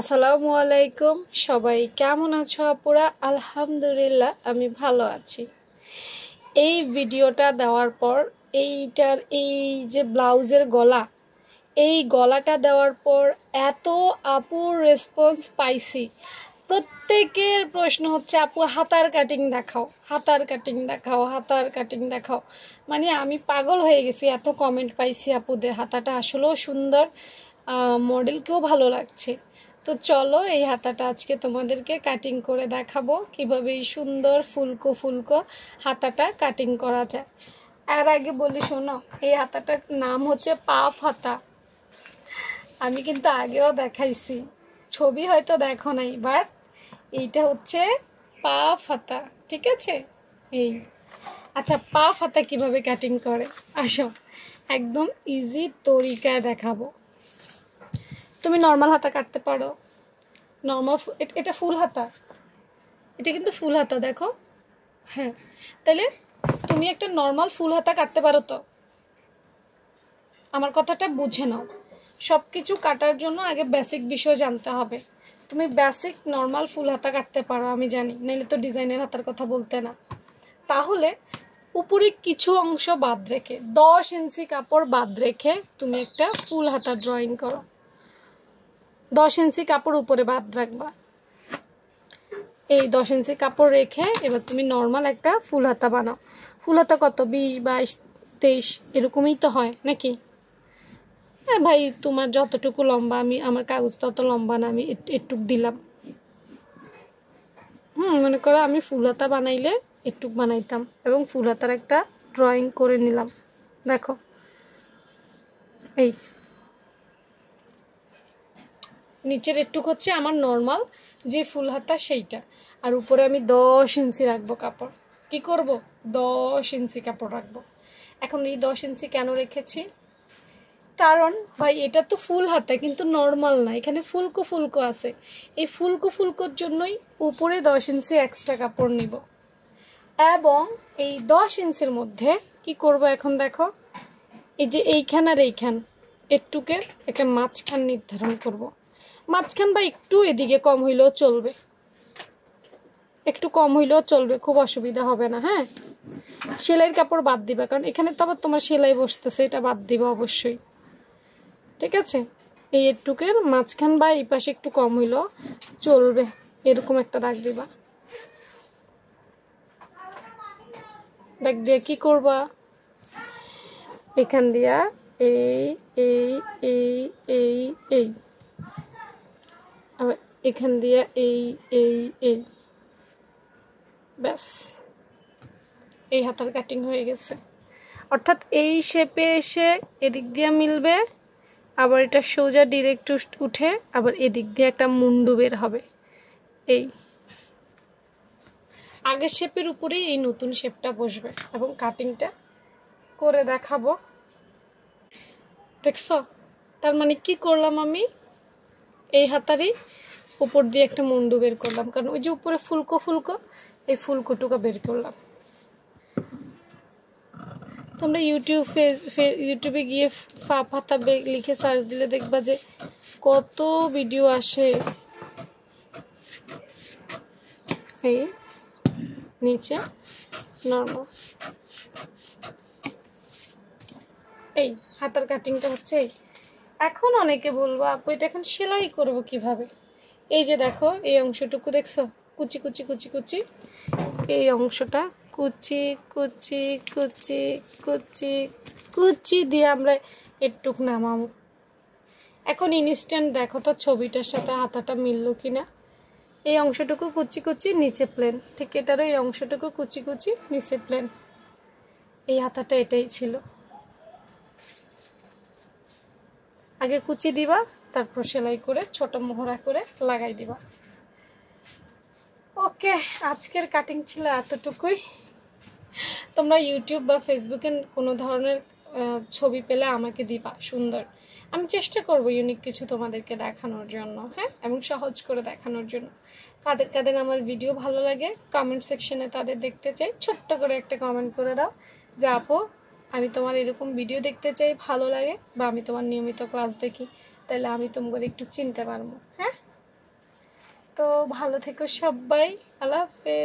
আসসালামু আলাইকুম সবাই কেমন আছো আপুরা আলহামদুলিল্লাহ আমি ভালো আছি এই ভিডিওটা দেওয়ার পর এইটার এই যে ব্লাউজের গলা এই গলাটা দেওয়ার পর এত আপুর রেসপন্স পাইছি প্রত্যেকের প্রশ্ন হচ্ছে আপু হাতার কাটিং দেখাও হাতার কাটিং দেখাও হাতার কাটিং দেখাও মানে আমি পাগল হয়ে গেছি এত কমেন্ট পাইছি আপুদের হাতাটা আসলেও সুন্দর মডেলকেও ভালো লাগছে তো চলো এই হাতাটা আজকে তোমাদেরকে কাটিং করে দেখাবো কিভাবে এই সুন্দর ফুলকো ফুলকো হাতাটা কাটিং করা যায় এর আগে বলি শোনো এই হাতাটার নাম হচ্ছে পাপ হাতা আমি কিন্তু আগেও দেখাইছি ছবি হয়তো দেখো নাই বাট এইটা হচ্ছে পা ফাতা ঠিক আছে এই আচ্ছা পা ফাতা কিভাবে কাটিং করে আসো একদম ইজি তরিকায় দেখাবো তুমি নর্মাল হাতা কাটতে পারো নর্মাল এটা ফুল হাতা এটা কিন্তু ফুল হাতা দেখো হ্যাঁ তাহলে তুমি একটা নর্মাল ফুল হাতা কাটতে পারো তো আমার কথাটা বুঝে নাও সব কিছু কাটার জন্য আগে বেসিক বিষয় জানতে হবে তুমি বেসিক নর্মাল ফুল হাতা কাটতে পারো আমি জানি নাহলে তো ডিজাইনের হাতার কথা বলতে না তাহলে উপরে কিছু অংশ বাদ রেখে দশ ইঞ্চি কাপড় বাদ রেখে তুমি একটা ফুল হাতা ড্রয়িং করো দশ ইঞ্চি কাপড় উপরে বাদ রাখবা এই দশ ইঞ্চি কাপড় রেখে এবার তুমি নর্মাল একটা ফুল হাতা বানাও ফুল হাতা কত বিশ বাইশ তেইশ এরকমই তো হয় নাকি হ্যাঁ ভাই তোমার যতটুকু লম্বা আমি আমার কাগজ তত লম্বা না আমি একটু দিলাম হুম মনে করো আমি ফুল হাতা বানাইলে এটুক বানাইতাম এবং ফুল হাতার একটা ড্রয়িং করে নিলাম দেখো এই নিচের একটু হচ্ছে আমার নর্মাল যে ফুল হাতা সেইটা আর উপরে আমি দশ ইঞ্চি রাখবো কাপড় কি করব দশ ইঞ্চি কাপড় রাখবো এখন এই দশ ইঞ্চি কেন রেখেছি কারণ ভাই এটা তো ফুল হাতা কিন্তু নর্মাল না এখানে ফুলকো ফুলকো আছে এই ফুলকো ফুলকোর জন্যই উপরে দশ ইঞ্চি এক্সট্রা কাপড় নিব এবং এই দশ ইঞ্চির মধ্যে কি করব এখন দেখো এই যে এইখান আর এইখান এরটুকে একটা মাঝখান নির্ধারণ করব। মাঝখান বা একটু এদিকে কম হইলেও চলবে একটু কম হইলেও চলবে খুব অসুবিধা হবে না হ্যাঁ সেলাইয়ের কাপড় বাদ দিবে কারণ এখানে তো আবার তোমার সেলাই বসতেছে এটা বাদ দিবে অবশ্যই ঠিক আছে এই এরটুকের মাঝখান বা এই পাশে একটু কম হইলেও চলবে এরকম একটা দাগ দিবা দাগ দিয়ে কি করবা এখান দিয়া এই এই এই এই এই এখান দিয়ে এই এই এই ব্যাস এই হাতার কাটিং হয়ে গেছে অর্থাৎ এই শেপে এসে এদিক দিয়ে মিলবে আবার এটা সোজা ডিরেক্ট উঠে আবার এদিক দিয়ে একটা মুন্ডু বের হবে এই আগের শেপের উপরেই এই নতুন শেপটা বসবে এবং কাটিংটা করে দেখাবো দেখছ তার মানে কি করলাম আমি এই হাতারই উপর দিয়ে একটা মুন্ডু বের করলাম কারণ ওই যে উপরে ফুলকো ফুলকো এই ফুলকোটুকা বের করলাম তোমরা ইউটিউব ফেস ইউটিউবে গিয়ে ফা ফাতা বেগ লিখে সার্চ দিলে দেখবা যে কত ভিডিও আসে এই নিচে নর্মাল এই হাতার কাটিংটা হচ্ছে এই এখন অনেকে বলবো আপু এটা এখন সেলাই করবো কিভাবে এই যে দেখো এই অংশটুকু দেখছো কুচি কুচি কুচি কুচি এই অংশটা কুচি কুচি কুচি কুচি কুচি দিয়ে আমরা একটুক নামাবো এখন ইনস্ট্যান্ট দেখো তো ছবিটার সাথে হাতাটা মিললো কি না এই অংশটুকু কুচি কুচি নিচে প্লেন ঠিক এটারও এই অংশটুকু কুচি কুচি নিচে প্লেন এই হাতাটা এটাই ছিল আগে কুচি দিবা তারপর সেলাই করে ছোট মোহরা করে লাগাই দিবা ওকে আজকের কাটিং ছিল এতটুকুই তোমরা ইউটিউব বা ফেসবুকে কোনো ধরনের ছবি পেলে আমাকে দিবা সুন্দর আমি চেষ্টা করব ইউনিক কিছু তোমাদেরকে দেখানোর জন্য হ্যাঁ এবং সহজ করে দেখানোর জন্য কাদের কাদের আমার ভিডিও ভালো লাগে কমেন্ট সেকশনে তাদের দেখতে চাই ছোট্ট করে একটা কমেন্ট করে দাও যে আপু আমি তোমার এরকম ভিডিও দেখতে চাই ভালো লাগে বা আমি তোমার নিয়মিত ক্লাস দেখি তাহলে আমি তোমাকে একটু চিনতে পারবো হ্যাঁ তো ভালো থেকো সবাই আল্লাহ হাফেজ